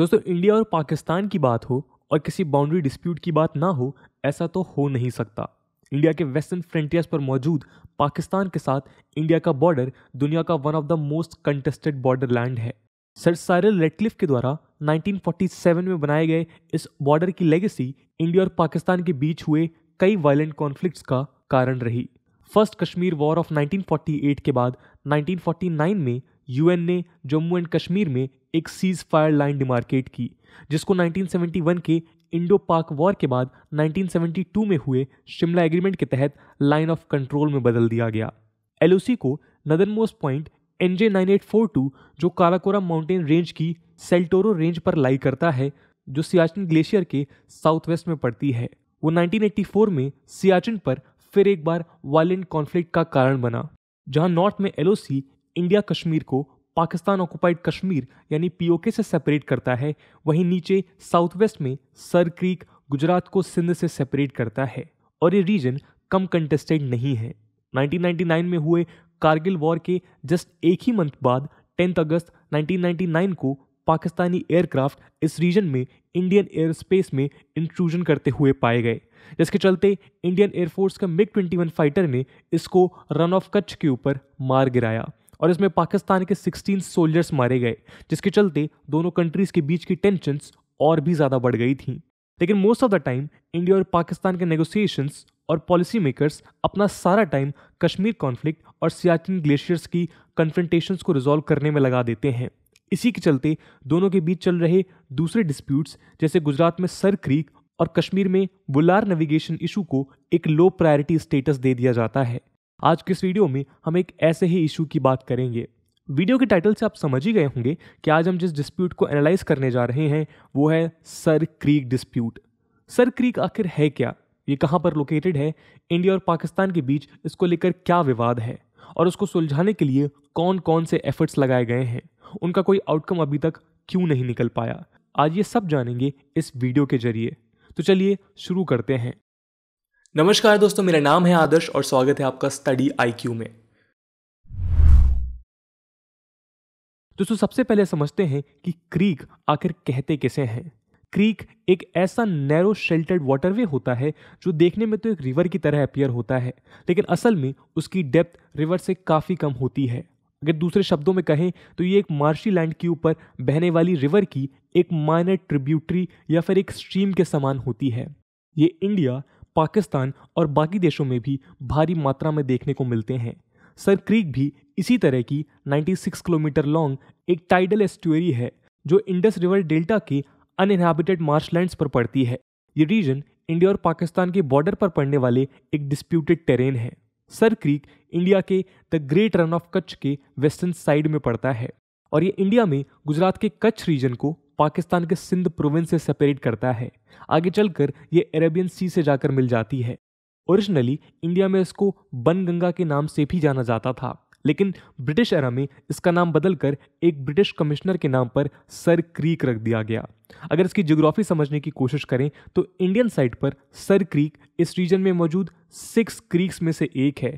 दोस्तों इंडिया और पाकिस्तान की बात हो और किसी बाउंड्री डिस्प्यूट की बात ना हो ऐसा तो हो नहीं सकता इंडिया के वेस्टर्न फ्रंटियर्स पर मौजूद पाकिस्तान के साथ इंडिया का बॉर्डर दुनिया का one of the most contested border land है सर साइरल रेटक्लिफ के द्वारा 1947 में बनाए गए इस बॉर्डर की लेगेसी इंडिया और पाकिस्तान के बीच हुए कई वायलेंट कॉन्फ्लिक्ट्स का कारण रही फर्स्ट कश्मीर वॉर ऑफ 1948 के बाद 1949 में यूएन ने जम्मू एंड कश्मीर में एक सीज फायर लाइन डिमार्केट की जिसको 1971 के इंडो पाक वॉर के बाद 1972 में हुए शिमला एग्रीमेंट के तहत लाइन ऑफ कंट्रोल में बदल दिया गया एल को नदन मोस्ट पॉइंट एन जे जो काराकोरम माउंटेन रेंज की सेल्टोरो रेंज पर लाई करता है जो सियाचिन ग्लेशियर के साउथ वेस्ट में पड़ती है वो 1984 में सियाचिन पर फिर एक बार वायलेंट कॉन्फ्लिक्ट का कारण बना जहां नॉर्थ में एलओसी इंडिया कश्मीर को पाकिस्तान ऑक्युपाइड कश्मीर यानी पीओके से सेपरेट करता है वहीं नीचे साउथ वेस्ट में सर क्रीक गुजरात को सिंध से सेपरेट करता है और ये रीजन कम कंटेस्टेड नहीं है 1999 में हुए कारगिल वॉर के जस्ट एक ही मंथ बाद 10 अगस्त 1999 को पाकिस्तानी एयरक्राफ्ट इस रीजन में इंडियन एयर स्पेस में इंट्रूजन करते हुए पाए गए जिसके चलते इंडियन एयरफोर्स का मिग 21 फाइटर ने इसको रन ऑफ कच्छ के ऊपर मार गिराया और इसमें पाकिस्तान के 16 सोल्जर्स मारे गए जिसके चलते दोनों कंट्रीज़ के बीच की टेंशन्स और भी ज़्यादा बढ़ गई थी लेकिन most of the time India और पाकिस्तान के नेगोसिएशन और पॉलिसी मेकर्स अपना सारा टाइम कश्मीर कॉन्फ्लिक्ट और सियाचिन ग्लेशियर्स की कन्फ्रेंटेशन को रिजॉल्व करने में लगा देते हैं इसी के चलते दोनों के बीच चल रहे दूसरे डिस्प्यूट्स जैसे गुजरात में सर क्रीक और कश्मीर में वुलार नेविगेशन इशू को एक लो प्रायोरिटी स्टेटस दे दिया जाता है आज के इस वीडियो में हम एक ऐसे ही इशू की बात करेंगे वीडियो के टाइटल से आप समझ ही गए होंगे कि आज हम जिस डिस्प्यूट को एनालाइज करने जा रहे हैं वो है Sir Creek dispute Sir Creek आखिर है क्या ये कहाँ पर लोकेटेड है इंडिया और पाकिस्तान के बीच इसको लेकर क्या विवाद है और उसको सुलझाने के लिए कौन कौन से एफर्ट्स लगाए गए हैं उनका कोई आउटकम अभी तक क्यों नहीं निकल पाया आज ये सब जानेंगे इस वीडियो के जरिए तो चलिए शुरू करते हैं नमस्कार दोस्तों मेरा नाम है आदर्श और स्वागत है आपका स्टडी आईक्यू में दोस्तों सबसे पहले समझते हैं कि क्रीक आखिर कहते किसे हैं क्रीक एक ऐसा नैरो शेल्टर्ड वाटरवे होता है जो देखने में तो एक रिवर की तरह अपियर होता है लेकिन असल में उसकी डेप्थ रिवर से काफ़ी कम होती है अगर दूसरे शब्दों में कहें तो ये एक मार्शी लैंड के ऊपर बहने वाली रिवर की एक माइनर ट्रिब्यूटरी या फिर एक स्ट्रीम के समान होती है ये इंडिया पाकिस्तान और बाकी देशों में भी भारी मात्रा में देखने को मिलते हैं सर क्रीक भी इसी तरह की 96 किलोमीटर लॉन्ग एक टाइडल एस्टुएरी है जो इंडस रिवर डेल्टा के अनइनहाबिटेड मार्शलैंड्स पर पड़ती है ये रीजन इंडिया और पाकिस्तान के बॉर्डर पर पड़ने वाले एक डिस्प्यूटेड टेरेन है सर क्रीक इंडिया के the great Rann of Kutch के वेस्टर्न साइड में पड़ता है और ये इंडिया में गुजरात के कच्छ रीजन को पाकिस्तान के सिंध प्रोविंस से सेपरेट करता है आगे चलकर ये अरेबियन सी से जाकर मिल जाती है ओरिजिनली इंडिया में इसको बनगंगा के नाम से भी जाना जाता था लेकिन ब्रिटिश एरा में इसका नाम बदलकर एक ब्रिटिश कमिश्नर के नाम पर सर क्रीक रख दिया गया अगर इसकी जोग्राफी समझने की कोशिश करें तो इंडियन साइड पर सर क्रीक इस रीजन में मौजूद सिक्स क्रीक्स में से एक है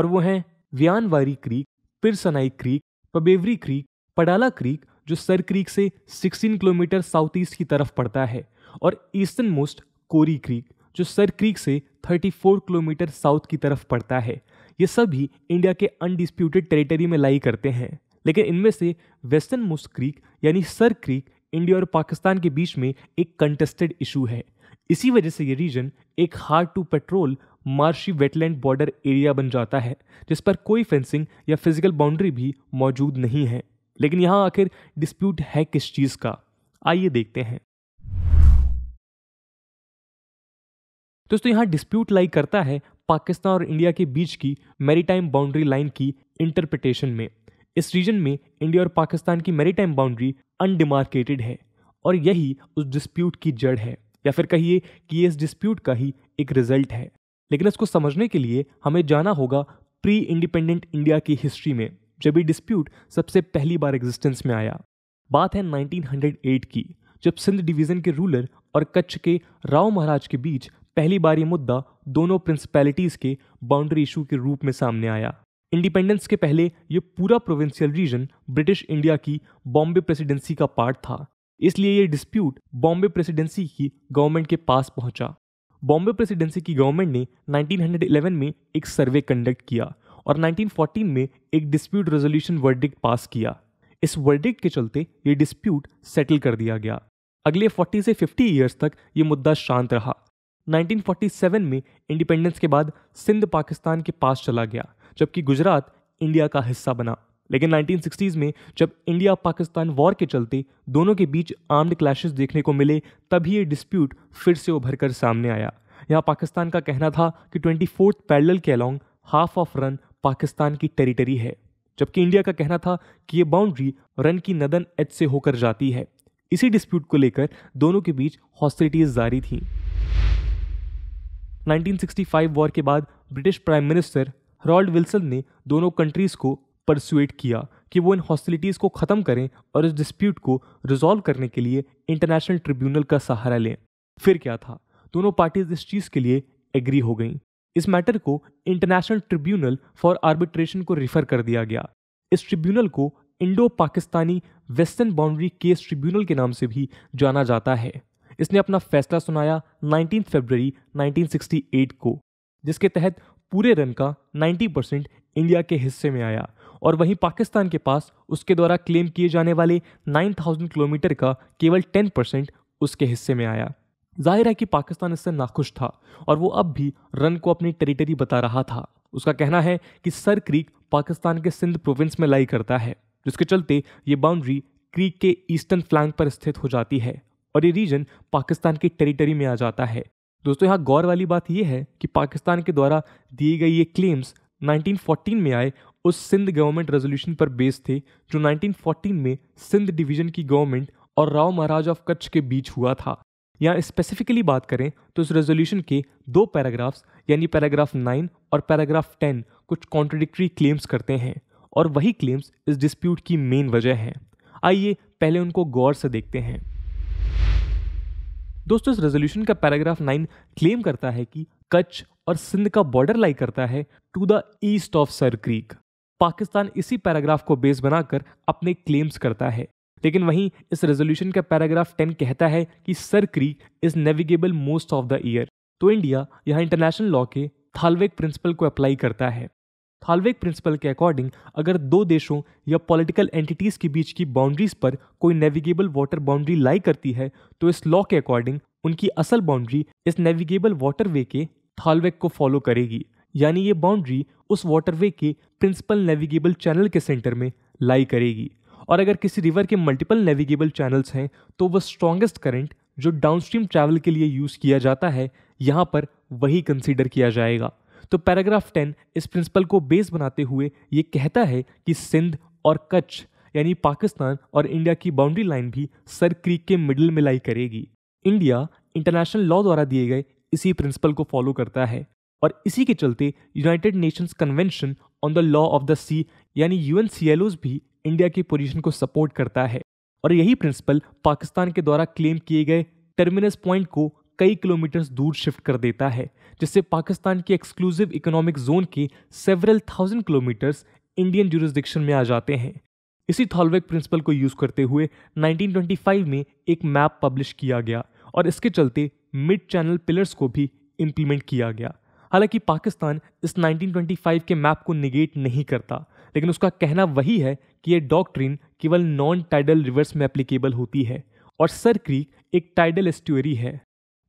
और वो हैं Wiyanwari creek Pirsanai creek Pabevari creek Padala creek जो सर क्रीक से 16 किलोमीटर साउथ ईस्ट की तरफ पड़ता है और ईस्टर्न मोस्ट कोरी क्रीक जो सर क्रीक से 34 किलोमीटर साउथ की तरफ पड़ता है ये सभी इंडिया के अनडिस्प्यूटेड टेरिटरी में लाई करते हैं लेकिन इनमें से वेस्टर्न मोस्ट क्रीक यानी सर क्रीक इंडिया और पाकिस्तान के बीच में एक कंटेस्टेड इशू है इसी वजह से ये रीजन एक hard to patrol marshy wetland border area बन जाता है जिस पर कोई फेंसिंग या फिजिकल बाउंड्री भी मौजूद नहीं है लेकिन यहाँ आखिर डिस्प्यूट है किस चीज़ का आइए देखते हैं दोस्तों यहाँ डिस्प्यूट लाई करता है पाकिस्तान और इंडिया के बीच की मैरीटाइम बाउंड्री लाइन की इंटरप्रिटेशन में इस रीजन में इंडिया और पाकिस्तान की मेरीटाइम बाउंड्री अनडिमार्केटेड है और यही उस डिस्प्यूट की जड़ है या फिर कहिए कि ये इस डिस्प्यूट का ही एक रिजल्ट है लेकिन इसको समझने के लिए हमें जाना होगा प्री इंडिपेंडेंट इंडिया की हिस्ट्री में जब ये डिस्प्यूट सबसे पहली बार एग्जिस्टेंस में आया बात है 1908 की जब सिंध डिवीज़न के रूलर और कच्छ के राव महाराज के बीच पहली बार ये मुद्दा दोनों प्रिंसिपैलिटीज़ के बाउंड्री इशू के रूप में सामने आया इंडिपेंडेंस के पहले ये पूरा प्रोविंशियल रीजन ब्रिटिश इंडिया की बॉम्बे प्रेसिडेंसी का पार्ट था इसलिए ये डिस्प्यूट बॉम्बे प्रेसिडेंसी की गवर्नमेंट के पास पहुंचा बॉम्बे प्रेसिडेंसी की गवर्नमेंट ने 1911 में एक सर्वे कंडक्ट किया और 1914 में एक डिस्प्यूट रेजोल्यूशन वर्डिक्ट पास किया इस वर्डिक्ट के चलते ये डिस्प्यूट सेटल कर दिया गया अगले 40 से 50 ईयर्स तक ये मुद्दा शांत रहा 1947 में इंडिपेंडेंस के बाद सिंध पाकिस्तान के पास चला गया जबकि गुजरात इंडिया का हिस्सा बना लेकिन 1960s में जब इंडिया पाकिस्तान वॉर के चलते दोनों के बीच आर्म्ड क्लैशेस देखने को मिले तभी ये डिस्प्यूट फिर से उभर कर सामने आया यहाँ पाकिस्तान का कहना था कि ट्वेंटी फोर्थ पैरल के along half of Rann Pakistan की टेरिटरी है जबकि इंडिया का कहना था कि यह बाउंड्री रन की नदन एच से होकर जाती है इसी डिस्प्यूट को लेकर दोनों के बीच हॉस्टिलिटीज जारी थी 1965 वॉर के बाद British prime minister Harold Wilson ने दोनों कंट्रीज़ को परसुएट किया कि वो इन हॉस्टिलिटीज़ को ख़त्म करें और इस डिस्प्यूट को रिजॉल्व करने के लिए इंटरनेशनल ट्रिब्यूनल का सहारा लें फिर क्या था दोनों पार्टीज इस चीज़ के लिए एग्री हो गईं इस मैटर को इंटरनेशनल ट्रिब्यूनल फॉर आर्बिट्रेशन को रिफर कर दिया गया इस ट्रिब्यूनल को Indo Pakistani western boundary case tribunal के नाम से भी जाना जाता है इसने अपना फैसला सुनाया नाइनटीन फरवरी 1968 को जिसके तहत पूरे रन का 90 परसेंट इंडिया के हिस्से में आया और वहीं पाकिस्तान के पास उसके द्वारा क्लेम किए जाने वाले 9000 किलोमीटर का केवल 10 परसेंट उसके हिस्से में आया जाहिर है कि पाकिस्तान इससे नाखुश था और वो अब भी रन को अपनी टेरिटरी बता रहा था उसका कहना है कि सर क्रीक पाकिस्तान के सिंध प्रोविंस में लाई करता है जिसके चलते ये बाउंड्री क्रीक के ईस्टर्न फ्लैंक पर स्थित हो जाती है और ये रीजन पाकिस्तान की टेरिटरी में आ जाता है दोस्तों यहाँ गौर वाली बात यह है कि पाकिस्तान के द्वारा दिए गए ये क्लेम्स 1914 में आए उस सिंध गवर्नमेंट रेजोल्यूशन पर बेस थे जो 1914 में सिंध डिवीजन की गवर्नमेंट और राव महाराज ऑफ कच्छ के बीच हुआ था यहाँ स्पेसिफिकली बात करें तो इस रेजोल्यूशन के दो पैराग्राफ्स यानी पैराग्राफ नाइन और पैराग्राफ टेन कुछ कॉन्ट्रोडिक्ट्री क्लेम्स करते हैं और वही क्लेम्स इस डिस्प्यूट की मेन वजह हैं आइए पहले उनको गौर से देखते हैं दोस्तों इस रेजोल्यूशन का पैराग्राफ नाइन क्लेम करता है कि कच्छ और सिंध का बॉर्डर लाई करता है to the east of Sir Creek Pakistan इसी पैराग्राफ को बेस बनाकर अपने क्लेम्स करता है लेकिन वहीं इस रेजोल्यूशन का पैराग्राफ टेन कहता है कि Sir Creek is navigable most of the year तो इंडिया यहाँ इंटरनेशनल लॉ के थालवेक प्रिंसिपल को अप्लाई करता है थालवेक प्रिंसिपल के अकॉर्डिंग अगर दो देशों या पॉलिटिकल एंटिटीज के बीच की बाउंड्रीज पर कोई नेविगेबल वाटर बाउंड्री लाई करती है तो इस लॉ के अकॉर्डिंग उनकी असल बाउंड्री इस नेविगेबल वाटरवे के थालवेक को फॉलो करेगी यानी ये बाउंड्री उस वाटरवे के प्रिंसिपल नेविगेबल चैनल के सेंटर में लाई करेगी और अगर किसी रिवर के मल्टीपल नेविगेबल चैनल्स हैं तो वह स्ट्रॉन्गेस्ट करंट जो डाउनस्ट्रीम ट्रैवल के लिए यूज़ किया जाता है यहाँ पर वही कंसीडर किया जाएगा तो पैराग्राफ टेन इस प्रिंसिपल को बेस बनाते हुए ये कहता है कि सिंध और कच्छ यानी पाकिस्तान और इंडिया की बाउंड्री लाइन भी सर क्रीक के मिडिल में लाई करेगी इंडिया इंटरनेशनल लॉ द्वारा दिए गए इसी प्रिंसिपल को फॉलो करता है और इसी के चलते United Nations convention on the law of the sea यानी यू भी इंडिया की पोजीशन को सपोर्ट करता है और यही प्रिंसिपल पाकिस्तान के द्वारा क्लेम किए गए टर्मिनस पॉइंट को कई किलोमीटर्स दूर शिफ्ट कर देता है जिससे पाकिस्तान के एक्सक्लूसिव इकोनॉमिक जोन के several thousand kilometres Indian jurisdiction में आ जाते हैं इसी थॉलवेक प्रिंसिपल को यूज़ करते हुए 1925 में एक मैप पब्लिश किया गया और इसके चलते मिड चैनल पिलर्स को भी इम्प्लीमेंट किया गया हालांकि पाकिस्तान इस 1925 के मैप को निगेट नहीं करता लेकिन उसका कहना वही है कि ये डॉक्ट्रिन केवल नॉन टाइडल रिवर्स में एप्लीकेबल होती है और सर क्रीक एक टाइडल एस्टुअरी है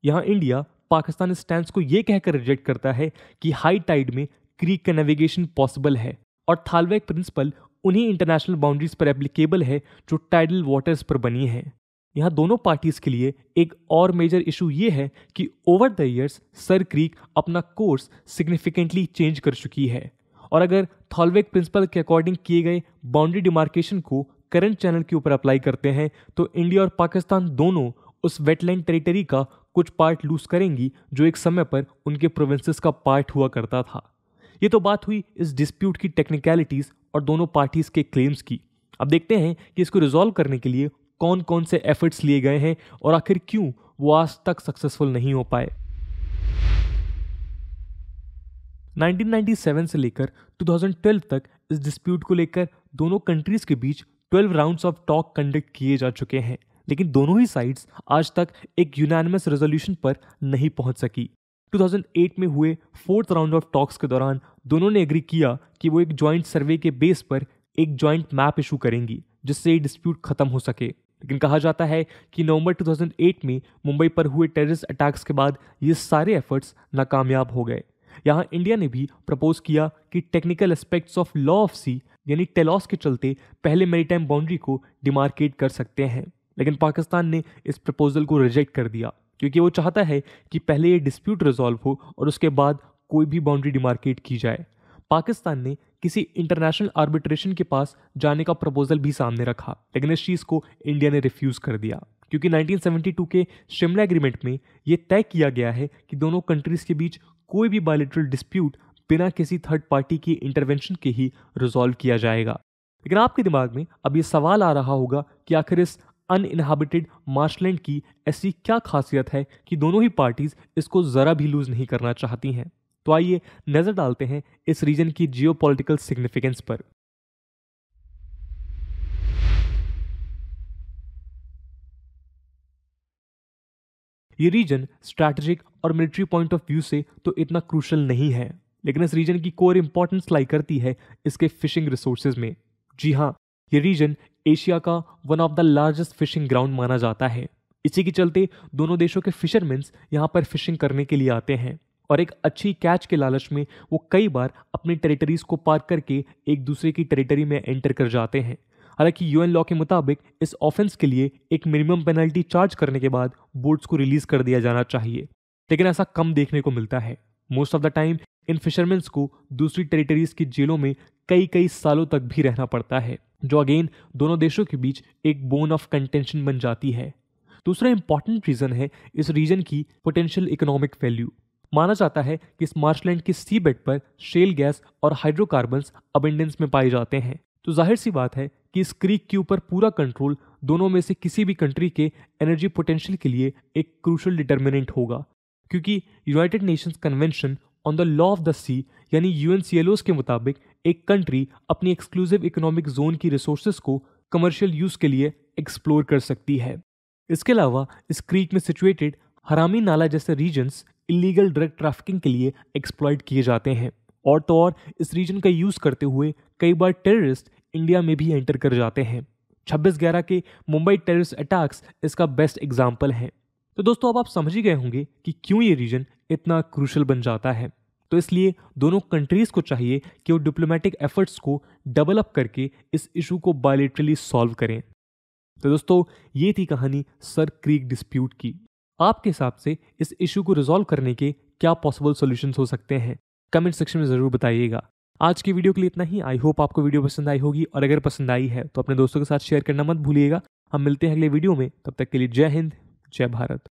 यहाँ इंडिया पाकिस्तान स्टैंड को ये कहकर रिजेक्ट करता है कि हाई टाइड में क्रीक का नेविगेशन पॉसिबल है और थालवेक प्रिंसिपल उन्हीं इंटरनेशनल बाउंड्रीज पर एप्लीकेबल है जो टाइडल वाटर्स पर बनी है यहाँ दोनों पार्टीज के लिए एक और मेजर इशू ये है कि over the years Sir Creek अपना कोर्स सिग्निफिकेंटली चेंज कर चुकी है और अगर थॉलवेक प्रिंसिपल के अकॉर्डिंग किए गए बाउंड्री डिमार्केशन को करंट चैनल के ऊपर अप्लाई करते हैं तो इंडिया और पाकिस्तान दोनों उस वेटलैंड टेरिटरी का कुछ पार्ट लूज करेंगी जो एक समय पर उनके प्रोविंसेस का पार्ट हुआ करता था ये तो बात हुई इस डिस्प्यूट की टेक्निकलिटीज़ और दोनों पार्टीज़ के क्लेम्स की अब देखते हैं कि इसको रिजॉल्व करने के लिए कौन कौन से एफर्ट्स लिए गए हैं और आखिर क्यों वो आज तक सक्सेसफुल नहीं हो पाए 1997 से लेकर 2012 तक इस डिस्प्यूट को लेकर दोनों कंट्रीज़ के बीच 12 राउंड्स ऑफ टॉक कंडक्ट किए जा चुके हैं लेकिन दोनों ही साइड्स आज तक एक यूनानिमस रेजोल्यूशन पर नहीं पहुंच सकी 2008 में हुए फोर्थ राउंड ऑफ टॉक्स के दौरान दोनों ने एग्री किया कि वो एक ज्वाइंट सर्वे के बेस पर एक ज्वाइंट मैप इशू करेंगी जिससे ये डिस्प्यूट खत्म हो सके लेकिन कहा जाता है कि नवंबर 2008 में मुंबई पर हुए टेररिस्ट अटैक्स के बाद ये सारे एफर्ट्स नाकामयाब हो गए यहाँ इंडिया ने भी प्रपोज किया कि technical aspects of law of sea यानी टेलॉस के चलते पहले मेरी बाउंड्री को डिमार्केट कर सकते हैं लेकिन पाकिस्तान ने इस प्रपोजल को रिजेक्ट कर दिया क्योंकि वो चाहता है कि पहले ये डिस्प्यूट रिजॉल्व हो और उसके बाद कोई भी बाउंड्री डिमार्केट की जाए पाकिस्तान ने किसी इंटरनेशनल आर्बिट्रेशन के पास जाने का प्रपोजल भी सामने रखा लेकिन इस चीज़ को इंडिया ने रिफ्यूज़ कर दिया क्योंकि 1972 के शिमला एग्रीमेंट में ये तय किया गया है कि दोनों कंट्रीज़ के बीच कोई भी बायोलिट्रल डिस्प्यूट बिना किसी थर्ड पार्टी की इंटरवेंशन के ही रिजॉल्व किया जाएगा लेकिन आपके दिमाग में अब ये सवाल आ रहा होगा कि आखिर इस अनइनहाबिटेड मार्शलैंड की ऐसी क्या खासियत है कि दोनों ही पार्टीज़ इसको ज़रा भी लूज़ नहीं करना चाहती हैं तो आइए नज़र डालते हैं इस रीजन की जियो सिग्निफिकेंस पर ये रीजन स्ट्रैटेजिक और मिलिट्री पॉइंट ऑफ व्यू से तो इतना क्रूशल नहीं है लेकिन इस रीजन की कोर इंपॉर्टेंस लाई करती है इसके फिशिंग रिसोर्सेज में जी हाँ ये रीजन एशिया का one of the largest fishing ground माना जाता है इसी के चलते दोनों देशों के फिशरमेंस यहाँ पर फिशिंग करने के लिए आते हैं और एक अच्छी कैच के लालच में वो कई बार अपनी टेरिटरीज को पार करके एक दूसरे की टेरिटरी में एंटर कर जाते हैं हालांकि यूएन लॉ के मुताबिक इस ऑफेंस के लिए एक मिनिमम पेनल्टी चार्ज करने के बाद बोट्स को रिलीज कर दिया जाना चाहिए लेकिन ऐसा कम देखने को मिलता है मोस्ट ऑफ द टाइम इन फिशरमेंस को दूसरी टेरिटरीज की जेलों में कई कई सालों तक भी रहना पड़ता है जो अगेन दोनों देशों के बीच एक बोन ऑफ कंटेंशन बन जाती है दूसरा इंपॉर्टेंट रीजन है इस रीजन की पोटेंशियल इकोनॉमिक वैल्यू माना जाता है कि इस मार्शलैंड की सी बेड पर शेल गैस और हाइड्रोकार्बन्स अबेंडेंस में पाए जाते हैं तो जाहिर सी बात है कि इस क्रीक के ऊपर पूरा कंट्रोल दोनों में से किसी भी कंट्री के एनर्जी पोटेंशियल के लिए एक क्रूशल डिटर्मिनेंट होगा क्योंकि United Nations convention on the law of the sea यानी यू के मुताबिक एक कंट्री अपनी एक्सक्लूसिव इकोनॉमिक जोन की रिसोर्सेज को कमर्शियल यूज़ के लिए एक्सप्लोर कर सकती है इसके अलावा इस क्रीक में सिचुएटेड हरामी नाला जैसे रीजन्स इलीगल ड्रग ट्रैफिकिंग के लिए एक्सप्लॉयड किए जाते हैं और तो और इस रीजन का यूज़ करते हुए कई बार टेररिस्ट इंडिया में भी एंटर कर जाते हैं छब्बीस ग्यारह के मुंबई टेरिस अटैक्स इसका बेस्ट एग्जाम्पल है तो दोस्तों अब आप समझ ही गए होंगे कि क्यों ये रीजन इतना क्रूशल बन जाता है तो इसलिए दोनों कंट्रीज़ को चाहिए कि वो डिप्लोमेटिक एफर्ट्स को डेवलप करके इस इशू को बायोलिटरली सॉल्व करें तो दोस्तों ये थी कहानी सर क्रीक डिस्प्यूट की आपके हिसाब से इस इशू को रिजॉल्व करने के क्या पॉसिबल सॉल्यूशंस हो सकते हैं कमेंट सेक्शन में ज़रूर बताइएगा आज की वीडियो के लिए इतना ही आई होप आपको वीडियो पसंद आई होगी और अगर पसंद आई है तो अपने दोस्तों के साथ शेयर करना मत भूलिएगा हम मिलते हैं अगले वीडियो में तब तक के लिए जय हिंद जय भारत